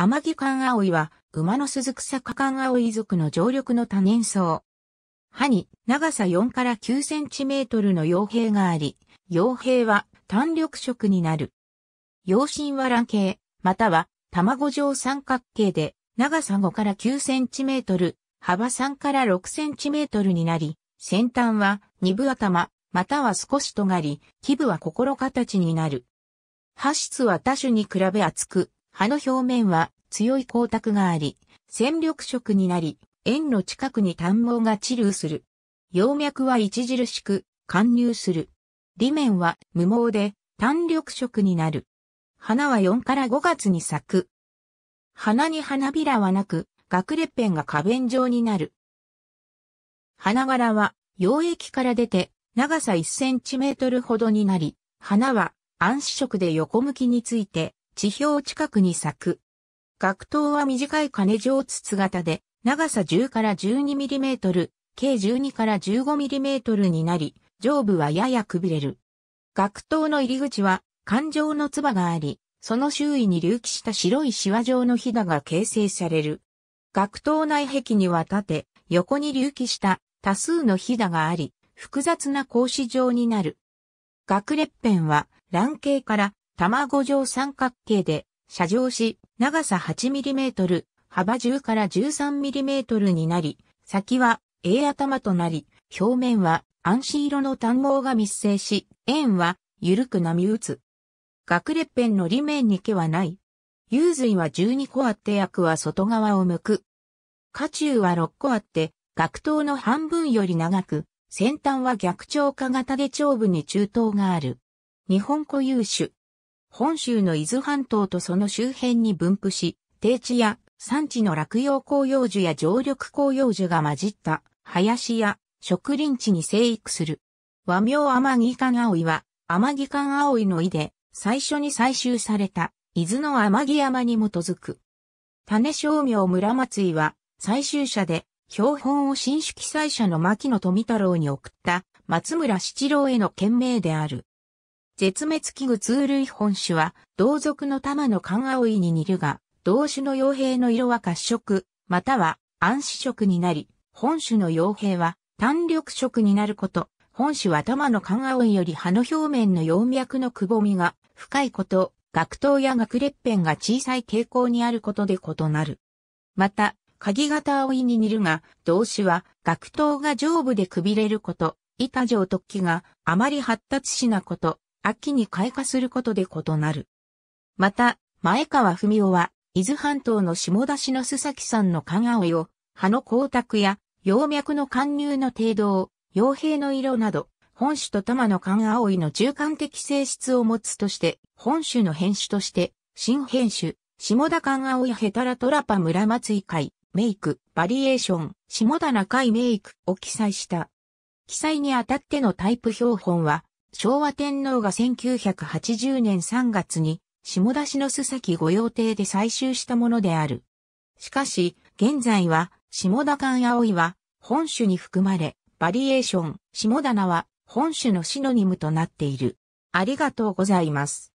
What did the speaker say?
天城関葵は、馬の鈴草加関葵族の常緑の多年草。歯に長さ4から9センチメートルの傭兵があり、傭兵は単緑色になる。傭身は卵形、または卵状三角形で、長さ5から9センチメートル、幅3から6センチメートルになり、先端は二部頭、または少し尖り、基部は心形になる。歯質は多種に比べ厚く、葉の表面は強い光沢があり、戦力色になり、円の近くに短毛が治流する。葉脈は著しく、貫入する。裏面は無毛で、単緑色になる。花は4から5月に咲く。花に花びらはなく、学裂片が花弁状になる。花柄は、溶液から出て、長さ1センチメートルほどになり、花は暗視色で横向きについて、地表近くに咲く。学頭は短い金状筒型で、長さ10から1 2トル、計12から1 5トルになり、上部はややくびれる。学頭の入り口は、環状の唾があり、その周囲に隆起した白いシワ状のひだが形成される。学頭内壁には縦、横に隆起した多数のひだがあり、複雑な格子状になる。学裂片は、卵形から卵状三角形で、射状し、長さ 8mm、幅10から 13mm になり、先は A 頭となり、表面は暗視色の単毛が密生し、円は緩く波打つ。学ペンの裏面に毛はない。幽髄は12個あって薬は外側を向く。下中は6個あって、学頭の半分より長く、先端は逆長化型で長部に中頭がある。日本固有種、本州の伊豆半島とその周辺に分布し、低地や産地の落葉広葉樹や常緑広葉樹が混じった林や植林地に生育する。和名天城間葵は、天城間葵の井で、最初に採集された、伊豆の天城山に基づく。種商名村松井は、採集者で、標本を新種記載者の牧野富太郎に送った、松村七郎への件名である。絶滅危惧通類本種は、同族の玉の寒青いに似るが、同種の傭兵の色は褐色、または暗視色になり、本種の傭兵は単緑色になること、本種は玉の寒青いより葉の表面の葉脈のくぼみが深いこと、学頭や学裂片が小さい傾向にあることで異なる。また、鍵型青いに似るが、動詞は、学頭が上部でくびれること、板状突起があまり発達しなこと、秋に開花することで異なる。また、前川文夫は、伊豆半島の下田市の須崎さんの蚊追を、葉の光沢や、葉脈の貫入の程度を、傭兵の色など、本種と玉の勘青いの中間的性質を持つとして、本種の変種として、新変種、下田勘青ヘタラトラパ村松井会、メイク、バリエーション、下田中井メイクを記載した。記載にあたってのタイプ標本は、昭和天皇が1980年3月に、下田市の須崎御用邸で採集したものである。しかし、現在は、下田館葵は、本種に含まれ、バリエーション、下田菜は、本種のシノニムとなっている。ありがとうございます。